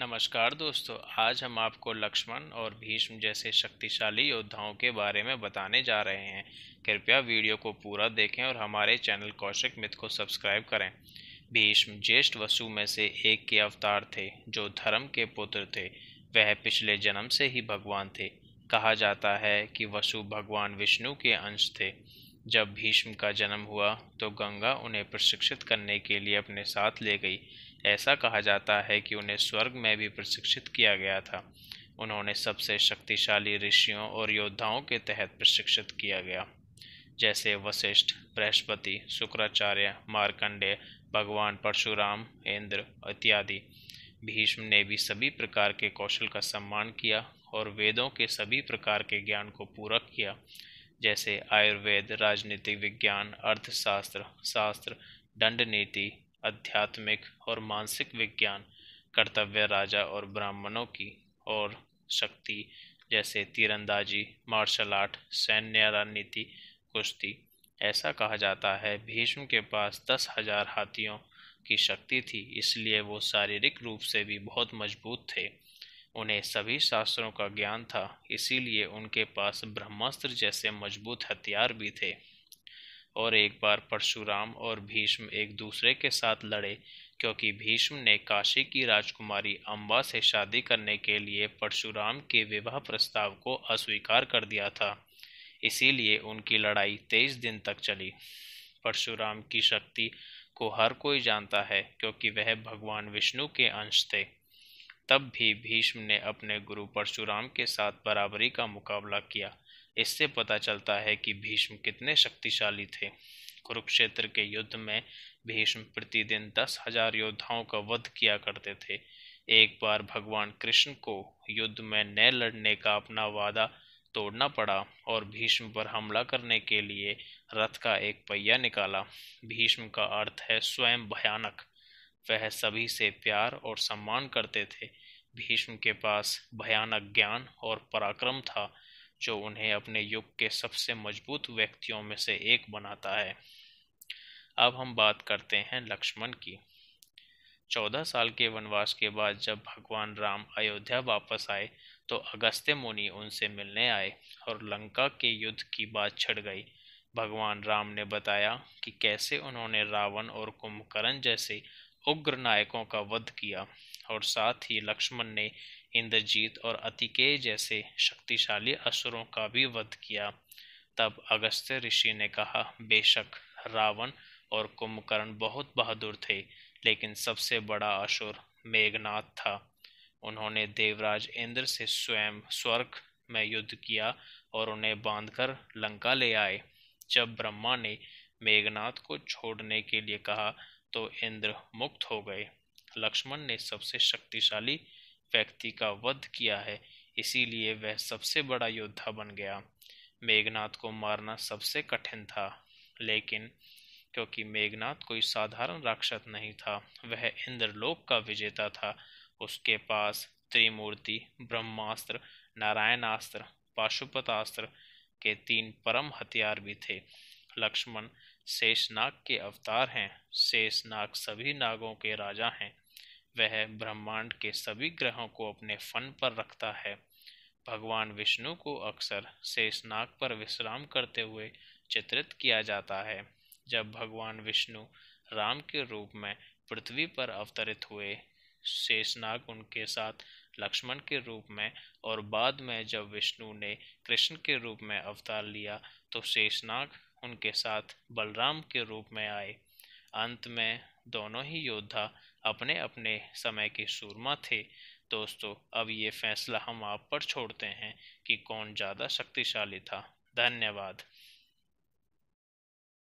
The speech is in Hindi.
नमस्कार दोस्तों आज हम आपको लक्ष्मण और भीष्म जैसे शक्तिशाली योद्धाओं के बारे में बताने जा रहे हैं कृपया वीडियो को पूरा देखें और हमारे चैनल कौशिक मित्र को सब्सक्राइब करें भीष्म ज्येष्ठ वसु में से एक के अवतार थे जो धर्म के पुत्र थे वह पिछले जन्म से ही भगवान थे कहा जाता है कि वसु भगवान विष्णु के अंश थे जब भीष्म का जन्म हुआ तो गंगा उन्हें प्रशिक्षित करने के लिए अपने साथ ले गई ऐसा कहा जाता है कि उन्हें स्वर्ग में भी प्रशिक्षित किया गया था उन्होंने सबसे शक्तिशाली ऋषियों और योद्धाओं के तहत प्रशिक्षित किया गया जैसे वशिष्ठ बृहस्पति शुक्राचार्य मार्कंडेय भगवान परशुराम इंद्र इत्यादि भीष्म ने भी सभी प्रकार के कौशल का सम्मान किया और वेदों के सभी प्रकार के ज्ञान को पूरा किया जैसे आयुर्वेद राजनीतिक विज्ञान अर्थशास्त्र शास्त्र दंड नीति आध्यात्मिक और मानसिक विज्ञान कर्तव्य राजा और ब्राह्मणों की और शक्ति जैसे तीरंदाजी मार्शल आर्ट सैन्य रणनीति कुश्ती ऐसा कहा जाता है भीष्म के पास दस हजार हाथियों की शक्ति थी इसलिए वो शारीरिक रूप से भी बहुत मजबूत थे उन्हें सभी शास्त्रों का ज्ञान था इसीलिए उनके पास ब्रह्मास्त्र जैसे मजबूत हथियार भी थे और एक बार परशुराम और भीष्म एक दूसरे के साथ लड़े क्योंकि भीष्म ने काशी की राजकुमारी अम्बा से शादी करने के लिए परशुराम के विवाह प्रस्ताव को अस्वीकार कर दिया था इसीलिए उनकी लड़ाई तेईस दिन तक चली परशुराम की शक्ति को हर कोई जानता है क्योंकि वह भगवान विष्णु के अंश थे तब भी भीष्म ने अपने गुरु परशुराम के साथ बराबरी का मुकाबला किया इससे पता चलता है कि भीष्म कितने शक्तिशाली थे कुरुक्षेत्र के युद्ध में भीष्म प्रतिदिन दस हजार योद्धाओं का वध किया करते थे एक बार भगवान कृष्ण को युद्ध में न लड़ने का अपना वादा तोड़ना पड़ा और भीष्म पर हमला करने के लिए रथ का एक पहिया निकाला भीष्म का अर्थ है स्वयं भयानक वह सभी से प्यार और सम्मान करते थे भीष्म के पास भयानक ज्ञान और पराक्रम था जो उन्हें अपने युग के सबसे मजबूत व्यक्तियों में से एक बनाता है अब हम बात करते हैं लक्ष्मण की चौदह साल के वनवास के बाद जब भगवान राम अयोध्या वापस आए तो अगस्त्य मुनि उनसे मिलने आए और लंका के युद्ध की बात छिड़ गई भगवान राम ने बताया कि कैसे उन्होंने रावण और कुंभकर्ण जैसे उग्र नायकों का वध किया और साथ ही लक्ष्मण ने इंद्रजीत और अतिकेय जैसे शक्तिशाली असुरों का भी वध किया तब अगस्त्य ऋषि ने कहा बेशक रावण और कुंभकर्ण बहुत बहादुर थे लेकिन सबसे बड़ा असुर मेघनाथ था उन्होंने देवराज इंद्र से स्वयं स्वर्ग में युद्ध किया और उन्हें बांधकर लंका ले आए जब ब्रह्मा ने मेघनाथ को छोड़ने के लिए कहा तो इंद्र मुक्त हो गए लक्ष्मण ने सबसे शक्तिशाली व्यक्ति का वध किया है इसीलिए वह सबसे बड़ा योद्धा बन गया मेघनाथ को मारना सबसे कठिन था लेकिन क्योंकि मेघनाथ कोई साधारण राक्षस नहीं था वह इंद्रलोक का विजेता था उसके पास त्रिमूर्ति ब्रह्मास्त्र नारायणास्त्र पाशुपतास्त्र के तीन परम हथियार भी थे लक्ष्मण शेषनाग के अवतार हैं शेषनाग सभी नागों के राजा हैं वह ब्रह्मांड के सभी ग्रहों को अपने फन पर रखता है भगवान विष्णु को अक्सर शेषनाग पर विश्राम करते हुए चित्रित किया जाता है जब भगवान विष्णु राम के रूप में पृथ्वी पर अवतरित हुए शेषनाग उनके साथ लक्ष्मण के रूप में और बाद में जब विष्णु ने कृष्ण के रूप में अवतार लिया तो शेषनाग उनके साथ बलराम के रूप में आए अंत में दोनों ही योद्धा अपने अपने समय के सूरमा थे दोस्तों अब ये फैसला हम आप पर छोड़ते हैं कि कौन ज़्यादा शक्तिशाली था धन्यवाद